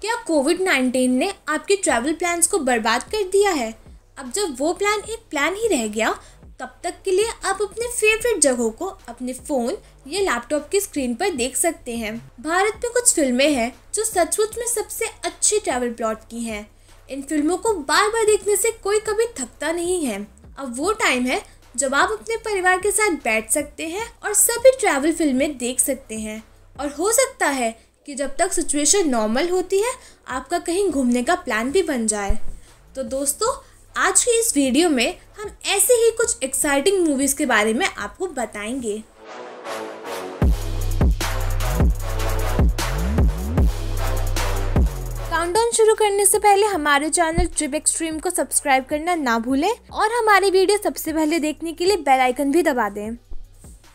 क्या Covid nineteen ने आपके ट्रैवल प्लान्स को बर्बाद कर दिया है अब जब वो प्लान एक प्लान ही रह गया तब तक के लिए आप अपने फेवरेट जगहों को अपने फ़ोन या लैपटॉप की स्क्रीन पर देख सकते हैं भारत में कुछ फिल्में हैं जो सचमुच में सबसे अच्छी ट्रैवल प्लॉट की हैं इन फिल्मों को बार बार देखने से कोई कभी थकता नहीं है अब वो टाइम है जब आप अपने परिवार के साथ बैठ सकते हैं और सभी ट्रैवल फिल्में देख सकते हैं और हो सकता है कि जब तक सिचुएशन नॉर्मल होती है आपका कहीं घूमने का प्लान भी बन जाए तो दोस्तों आज की इस वीडियो में हम ऐसे ही कुछ एक्साइटिंग मूवीज़ के बारे में आपको बताएंगे काउंटडाउन शुरू करने से पहले हमारे चैनल ट्रिप एक्सट्रीम को सब्सक्राइब करना ना भूलें और हमारी वीडियो सबसे पहले देखने के लिए बेल आइकन भी दबा दें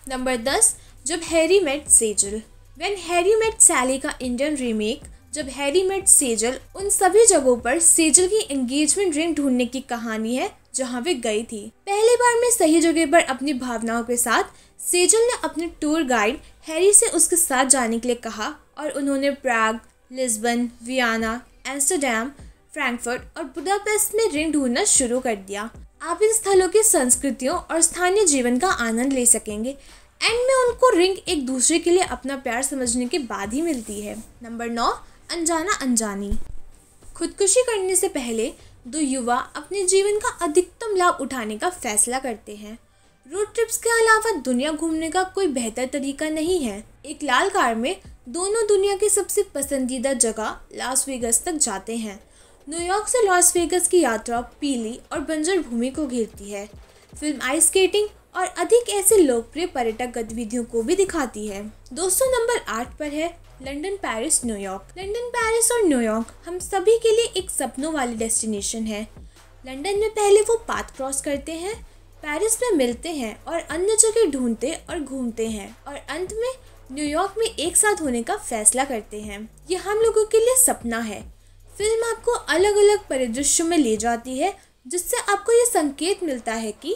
नंबर दस Jab Harry met Sejal when Harry met Sally का Indian remake Jab Harry met Sejal उन सभी जगहों पर सेजल की एंगेजमेंट रिंग ढूंढने की कहानी है जहाँ वे गई थी पहली बार में सही जगह पर अपनी भावनाओं के साथ सेजल ने अपने टूर गाइड हैरी से उसके साथ जाने के लिए कहा और उन्होंने Prague Lisbon Vienna Amsterdam Frankfurt और बुडापेस्ट में रिंग ढूंढना शुरू कर दिया आप इन स्थलों की संस्कृतियों और स्थानीय जीवन का आनंद ले सकेंगे एंड में उनको रिंग एक दूसरे के लिए अपना प्यार समझने के बाद ही मिलती है नंबर नौ अनजाना अनजानी खुदकुशी करने से पहले दो युवा अपने जीवन का अधिकतम लाभ उठाने का फैसला करते हैं रोड ट्रिप्स के अलावा दुनिया घूमने का कोई बेहतर तरीका नहीं है एक लाल कार में दोनों दुनिया की सबसे पसंदीदा जगह लास वेगस तक जाते हैं न्यूयॉर्क से लॉस वेगस की यात्रा पीली और बंजर भूमि को घेरती है फिल्म आइस स्केटिंग और अधिक ऐसे लोकप्रिय पर्यटक गतिविधियों को भी दिखाती है दोस्तों नंबर आठ पर है London Paris New York London Paris और न्यूयॉर्क हम सभी के लिए एक सपनों वाली डेस्टिनेशन है लंदन में पहले वो पाथ क्रॉस करते हैं पेरिस में मिलते हैं और अन्य जगह ढूंढते और घूमते हैं और अंत में न्यूयॉर्क में एक साथ होने का फैसला करते हैं ये हम लोगों के लिए सपना है फिल्म आपको अलग अलग परिदृश्यों में ले जाती है जिससे आपको ये संकेत मिलता है कि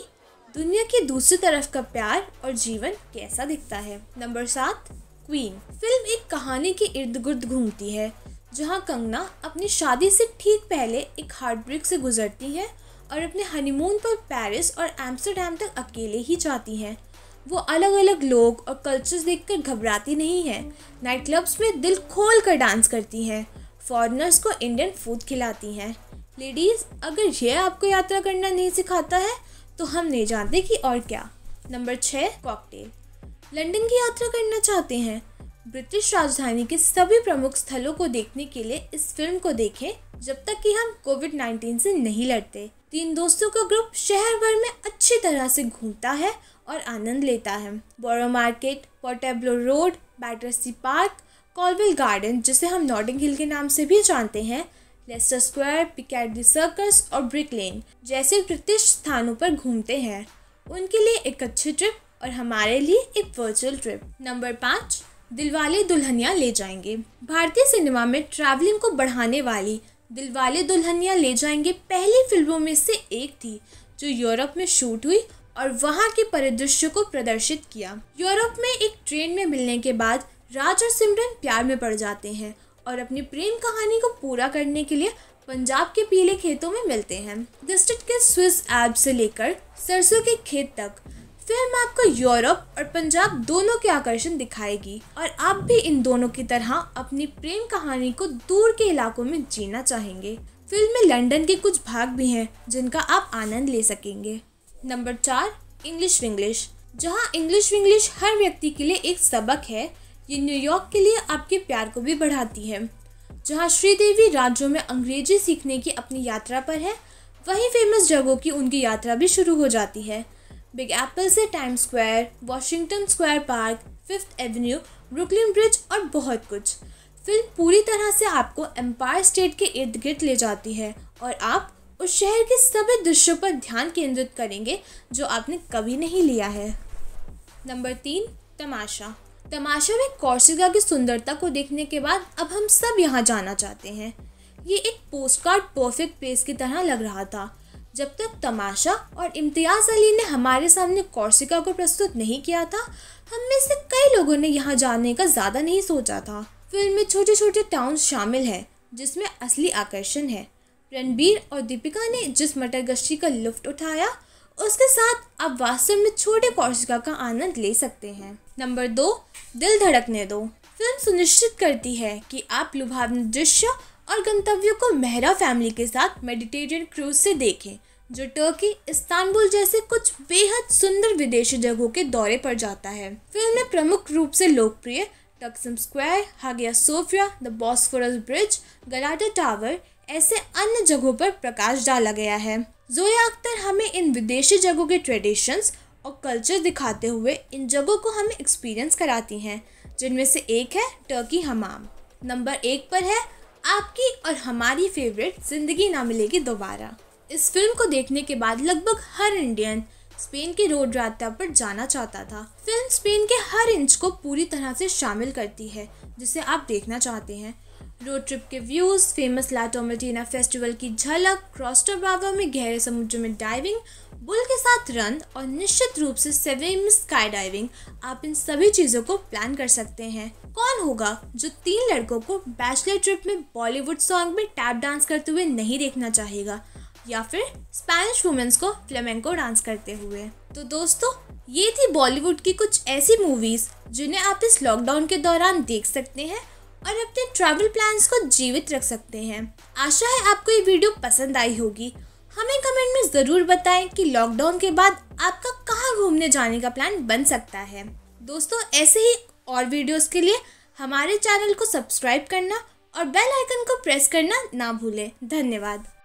दुनिया की दूसरी तरफ का प्यार और जीवन कैसा दिखता है नंबर सात क्वीन फिल्म एक कहानी के इर्द गिर्द घूमती है जहाँ कंगना अपनी शादी से ठीक पहले एक हार्ट ब्रेक से गुजरती है और अपने हनीमून पर पेरिस और एम्स्टरडेम तक अकेले ही जाती हैं वो अलग अलग लोग और कल्चर्स देखकर घबराती नहीं है नाइट क्लब्स में दिल खोल कर डांस करती हैं फॉरेनर्स को इंडियन फूड खिलाती हैं लेडीज़ अगर यह आपको यात्रा करना नहीं सिखाता है तो हम नहीं जानते कि और क्या नंबर छः कॉकटेल लंदन की यात्रा करना चाहते हैं ब्रिटिश राजधानी के सभी प्रमुख स्थलों को देखने के लिए इस फिल्म को देखें जब तक कि हम कोविड 19 से नहीं लड़ते तीन दोस्तों का ग्रुप शहर भर में अच्छी तरह से घूमता है और आनंद लेता है Borough market Portobello road Battersea park कॉलविल गार्डन जिसे हम नॉर्डिंग हिल के नाम से भी जानते हैं लेस्टर स्क्वायर पिकैडी सर्कस और ब्रिक लेन जैसे ब्रिटिश स्थानों पर घूमते हैं उनके लिए एक अच्छी ट्रिप और हमारे लिए एक वर्चुअल ट्रिप नंबर पाँच दिलवाले दुल्हनिया ले जाएंगे भारतीय सिनेमा में ट्रैवलिंग को बढ़ाने वाली दिलवाले दुल्हनिया ले जाएंगे पहली फिल्मों में से एक थी जो यूरोप में शूट हुई और वहाँ के परिदृश्य को प्रदर्शित किया यूरोप में एक ट्रेन में मिलने के बाद राज और सिमरन प्यार में पड़ जाते हैं और अपनी प्रेम कहानी को पूरा करने के लिए पंजाब के पीले खेतों में मिलते हैं डिस्ट्रिक्ट के स्विस ऐप से लेकर सरसों के खेत तक फिल्म आपको यूरोप और पंजाब दोनों के आकर्षण दिखाएगी और आप भी इन दोनों की तरह अपनी प्रेम कहानी को दूर के इलाकों में जीना चाहेंगे फिल्म में लंदन के कुछ भाग भी हैं जिनका आप आनंद ले सकेंगे नंबर चार इंग्लिश विंग्लिश जहाँ इंग्लिश विंग्लिश हर व्यक्ति के लिए एक सबक है ये न्यूयॉर्क के लिए आपके प्यार को भी बढ़ाती है जहाँ श्रीदेवी राज्यों में अंग्रेजी सीखने की अपनी यात्रा पर है वहीं फेमस जगहों की उनकी यात्रा भी शुरू हो जाती है बिग एप्पल से Times square Washington square park Fifth avenue Brooklyn bridge और बहुत कुछ फिल्म पूरी तरह से आपको एम्पायर स्टेट के इर्द गिर्द ले जाती है और आप उस शहर के सभी दृश्यों पर ध्यान केंद्रित करेंगे जो आपने कभी नहीं लिया है नंबर तीन तमाशा तमाशा में कौशिका की सुंदरता को देखने के बाद अब हम सब यहाँ जाना चाहते हैं ये एक पोस्ट कार्ड परफेक्ट पेस की तरह लग रहा था जब तक तमाशा और इम्तियाज़ अली ने हमारे सामने कौशिका को प्रस्तुत नहीं किया था हम में से कई लोगों ने यहाँ जाने का ज़्यादा नहीं सोचा था फिल्म में छोटे छोटे टाउन शामिल हैं जिसमें असली आकर्षण है रणबीर और दीपिका ने जिस मटर गश्ती का लुफ्ट उठाया उसके साथ आप वास्तव में छोटे कौशिका का आनंद ले सकते हैं नंबर दो दिल धड़कने दो फिल्म सुनिश्चित करती है कि आप लुभावन दृश्य और गंतव्य को मेहरा फैमिली के साथ मेडिटेरियन क्रूज से देखें जो टर्की इस्तानबुल जैसे कुछ बेहद सुंदर विदेशी जगहों के दौरे पर जाता है फिल्म में प्रमुख रूप से लोकप्रिय Taksim square Hagia Sophia the Bosphorus bridge Galata tower ऐसे अन्य जगहों पर प्रकाश डाला गया है जोया अख्तर हमें इन विदेशी जगहों के ट्रेडिशंस और कल्चर दिखाते हुए इन जगहों को हमें एक्सपीरियंस कराती हैं जिनमें से एक है टर्की हमाम नंबर एक पर है आपकी और हमारी फेवरेट जिंदगी ना मिलेगी दोबारा इस फिल्म को देखने के बाद लगभग हर इंडियन स्पेन के रोड यात्रा पर जाना चाहता था फिल्म स्पेन के हर इंच को पूरी तरह से शामिल करती है जिसे आप देखना चाहते हैं रोड ट्रिप के व्यूज फेमस लाटो फेस्टिवल की झलक क्रॉस्टर ब्रावा में गहरे समुद्र में डाइविंग बुल के साथ रन और निश्चित रूप से सेवेम स्काई डाइविंग आप इन सभी चीज़ों को प्लान कर सकते हैं कौन होगा जो तीन लड़कों को बैचलर ट्रिप में बॉलीवुड सॉन्ग में टैप डांस करते हुए नहीं देखना चाहेगा या फिर स्पैनिश वुमेन्स को फ्लेमेंको डांस करते हुए तो दोस्तों ये थी बॉलीवुड की कुछ ऐसी मूवीज़ जिन्हें आप इस लॉकडाउन के दौरान देख सकते हैं और अपने ट्रैवल प्लान्स को जीवित रख सकते हैं आशा है आपको ये वीडियो पसंद आई होगी हमें कमेंट में ज़रूर बताएं कि लॉकडाउन के बाद आपका कहाँ घूमने जाने का प्लान बन सकता है दोस्तों ऐसे ही और वीडियोस के लिए हमारे चैनल को सब्सक्राइब करना और बेल आइकन को प्रेस करना ना भूलें धन्यवाद